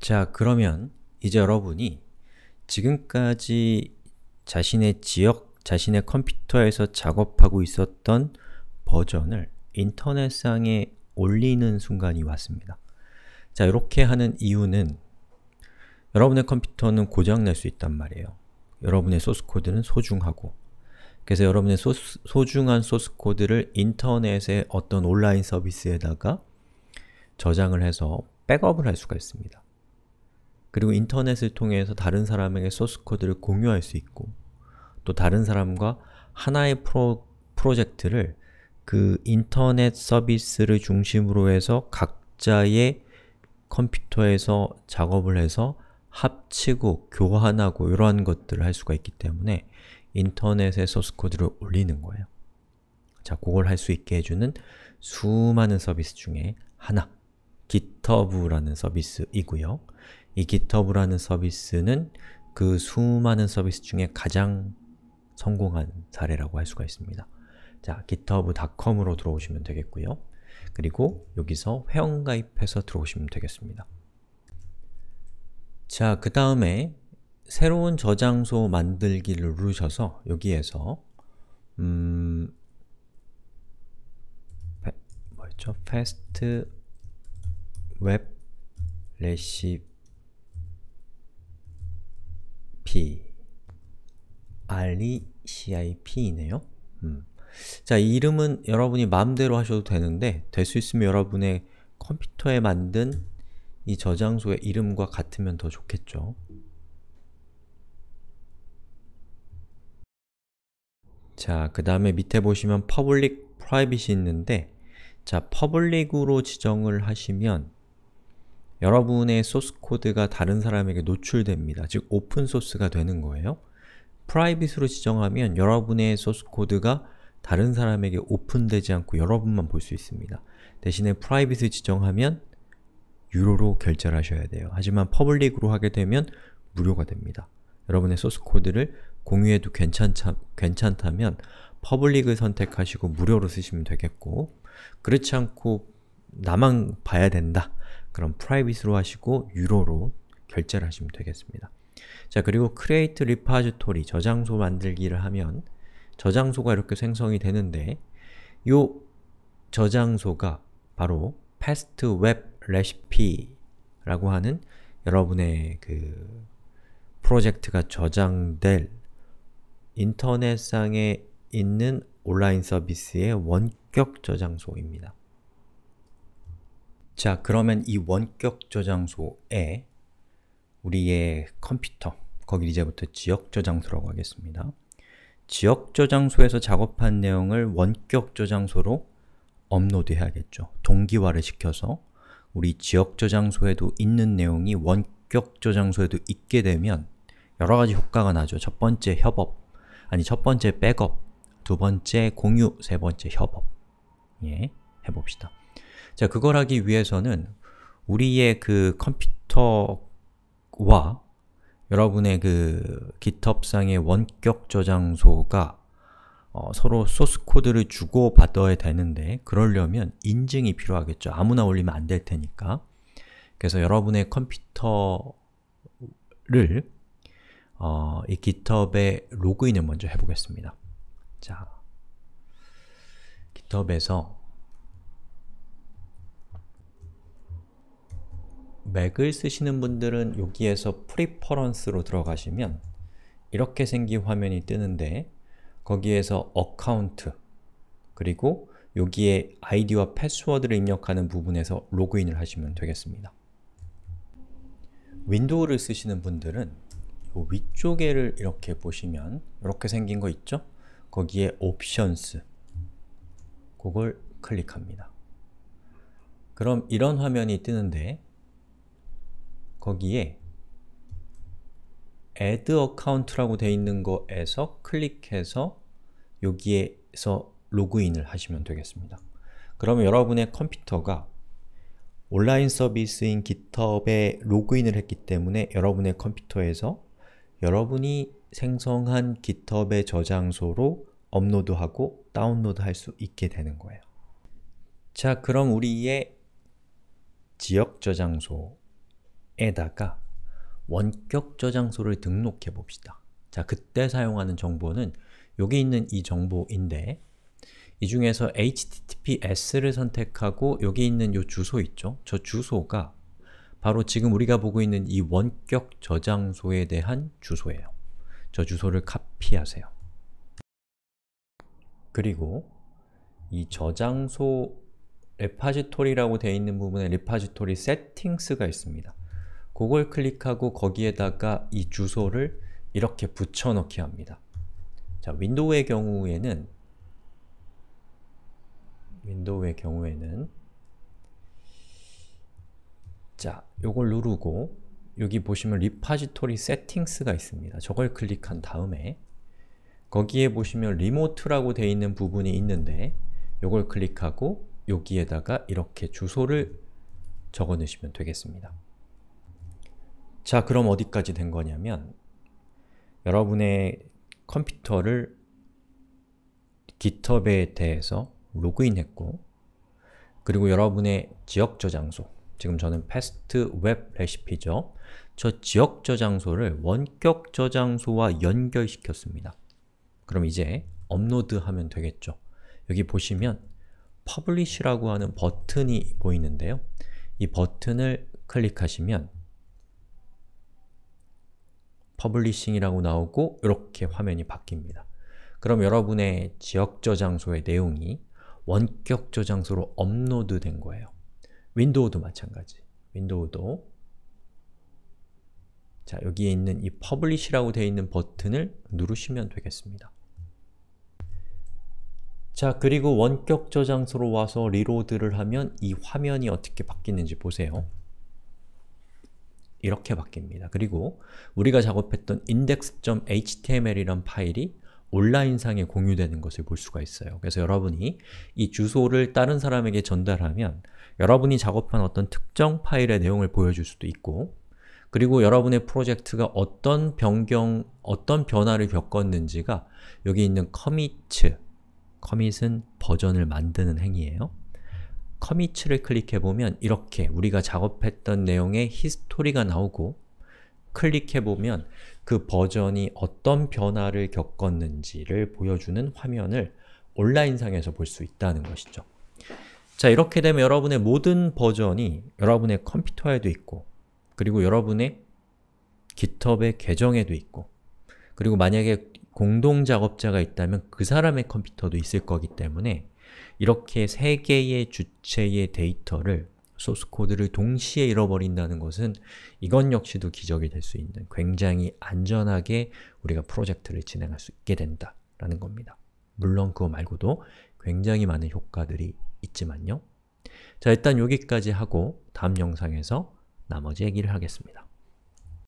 자, 그러면 이제 여러분이 지금까지 자신의 지역, 자신의 컴퓨터에서 작업하고 있었던 버전을 인터넷상에 올리는 순간이 왔습니다. 자, 이렇게 하는 이유는 여러분의 컴퓨터는 고장날 수 있단 말이에요. 여러분의 소스코드는 소중하고 그래서 여러분의 소스, 소중한 소스코드를 인터넷의 어떤 온라인 서비스에다가 저장을 해서 백업을 할 수가 있습니다. 그리고 인터넷을 통해서 다른 사람에게 소스 코드를 공유할 수 있고 또 다른 사람과 하나의 프로, 프로젝트를 그 인터넷 서비스를 중심으로 해서 각자의 컴퓨터에서 작업을 해서 합치고 교환하고 이러한 것들을 할 수가 있기 때문에 인터넷에 소스 코드를 올리는 거예요. 자, 그걸 할 수 있게 해주는 수많은 서비스 중에 하나, GitHub라는 서비스이고요. 이 GitHub라는 서비스는 그 수많은 서비스 중에 가장 성공한 사례라고 할 수가 있습니다. 자, github.com으로 들어오시면 되겠고요. 그리고 여기서 회원 가입해서 들어오시면 되겠습니다. 자, 그 다음에 새로운 저장소 만들기를 누르셔서 여기에서 음... 뭐였죠? fast web recipe P RECIP이네요. 음. 자, 이 이름은 여러분이 마음대로 하셔도 되는데 될 수 있으면 여러분의 컴퓨터에 만든 이 저장소의 이름과 같으면 더 좋겠죠. 자, 그 다음에 밑에 보시면 public, private이 있는데 자, public으로 지정을 하시면 여러분의 소스 코드가 다른 사람에게 노출됩니다. 즉, 오픈소스가 되는 거예요. 프라이빗으로 지정하면 여러분의 소스 코드가 다른 사람에게 오픈되지 않고 여러분만 볼 수 있습니다. 대신에 프라이빗을 지정하면 유료로 결제를 하셔야 돼요. 하지만 퍼블릭으로 하게 되면 무료가 됩니다. 여러분의 소스 코드를 공유해도 괜찮차, 괜찮다면 퍼블릭을 선택하시고 무료로 쓰시면 되겠고 그렇지 않고 나만 봐야 된다 그럼 프라이빗으로 하시고 유로로 결제를 하시면 되겠습니다. 자, 그리고 create repository, 저장소 만들기를 하면 저장소가 이렇게 생성이 되는데 요 저장소가 바로 past web recipe라고 하는 여러분의 그 프로젝트가 저장될 인터넷상에 있는 온라인 서비스의 원격 저장소입니다. 자, 그러면 이 원격 저장소에 우리의 컴퓨터, 거기 이제부터 지역 저장소라고 하겠습니다. 지역 저장소에서 작업한 내용을 원격 저장소로 업로드해야겠죠. 동기화를 시켜서 우리 지역 저장소에도 있는 내용이 원격 저장소에도 있게 되면 여러 가지 효과가 나죠. 첫 번째 협업, 아니 첫 번째 백업, 두 번째 공유, 세 번째 협업. 예, 해봅시다. 자, 그걸 하기 위해서는 우리의 그 컴퓨터와 여러분의 그 GitHub상의 원격 저장소가 어, 서로 소스 코드를 주고 받아야 되는데 그러려면 인증이 필요하겠죠. 아무나 올리면 안 될 테니까. 그래서 여러분의 컴퓨터를 어, 이 GitHub에 로그인을 먼저 해보겠습니다. 자, GitHub에서 맥을 쓰시는 분들은 여기에서 프리퍼런스로 들어가시면 이렇게 생긴 화면이 뜨는데 거기에서 어카운트 그리고 여기에 아이디와 패스워드를 입력하는 부분에서 로그인을 하시면 되겠습니다. 윈도우를 쓰시는 분들은 위쪽에를 이렇게 보시면 이렇게 생긴 거 있죠? 거기에 옵션스 그걸 클릭합니다. 그럼 이런 화면이 뜨는데 거기에 add account라고 되어 있는 거에서 클릭해서 여기에서 로그인을 하시면 되겠습니다. 그러면 여러분의 컴퓨터가 온라인 서비스인 GitHub에 로그인을 했기 때문에 여러분의 컴퓨터에서 여러분이 생성한 GitHub의 저장소로 업로드하고 다운로드 할수 있게 되는 거예요. 자, 그럼 우리의 지역 저장소 에다가 원격 저장소를 등록해 봅시다. 자, 그때 사용하는 정보는 여기 있는 이 정보인데 이 중에서 https를 선택하고 여기 있는 요 주소 있죠? 저 주소가 바로 지금 우리가 보고 있는 이 원격 저장소에 대한 주소예요. 저 주소를 카피하세요. 그리고 이 저장소 레파지토리라고 되어 있는 부분에 레파지토리 세팅스가 있습니다. 그걸 클릭하고 거기에다가 이 주소를 이렇게 붙여넣기 합니다. 자, 윈도우의 경우에는 윈도우의 경우에는 자, 요걸 누르고 여기 보시면 리파지토리 세팅스가 있습니다. 저걸 클릭한 다음에 거기에 보시면 리모트라고 되어 있는 부분이 있는데 요걸 클릭하고 여기에다가 이렇게 주소를 적어 넣으시면 되겠습니다. 자, 그럼 어디까지 된 거냐면 여러분의 컴퓨터를 GitHub에 대해서 로그인했고 그리고 여러분의 지역 저장소, 지금 저는 패스트 웹 레시피죠. 저 지역 저장소를 원격 저장소와 연결시켰습니다. 그럼 이제 업로드하면 되겠죠. 여기 보시면 publish라고 하는 버튼이 보이는데요. 이 버튼을 클릭하시면 퍼블리싱이라고 나오고 이렇게 화면이 바뀝니다. 그럼 여러분의 지역 저장소의 내용이 원격 저장소로 업로드 된 거예요. 윈도우도 마찬가지. 윈도우도 자, 여기에 있는 이 p u b l 라고 되어 있는 버튼을 누르시면 되겠습니다. 자, 그리고 원격 저장소로 와서 리로드를 하면 이 화면이 어떻게 바뀌는지 보세요. 이렇게 바뀝니다. 그리고 우리가 작업했던 index.html이란 파일이 온라인상에 공유되는 것을 볼 수가 있어요. 그래서 여러분이 이 주소를 다른 사람에게 전달하면 여러분이 작업한 어떤 특정 파일의 내용을 보여줄 수도 있고 그리고 여러분의 프로젝트가 어떤 변경, 어떤 변화를 겪었는지가 여기 있는 commit, c o m m i t 은 버전을 만드는 행위예요. 커밋를 클릭해보면 이렇게 우리가 작업했던 내용의 히스토리가 나오고 클릭해보면 그 버전이 어떤 변화를 겪었는지를 보여주는 화면을 온라인상에서 볼 수 있다는 것이죠. 자, 이렇게 되면 여러분의 모든 버전이 여러분의 컴퓨터에도 있고 그리고 여러분의 GitHub의 계정에도 있고 그리고 만약에 공동 작업자가 있다면 그 사람의 컴퓨터도 있을 거기 때문에 이렇게 세 개의 주체의 데이터를 소스 코드를 동시에 잃어버린다는 것은 이건 역시도 기적이 될 수 있는 굉장히 안전하게 우리가 프로젝트를 진행할 수 있게 된다라는 겁니다. 물론 그거 말고도 굉장히 많은 효과들이 있지만요. 자 일단 여기까지 하고 다음 영상에서 나머지 얘기를 하겠습니다.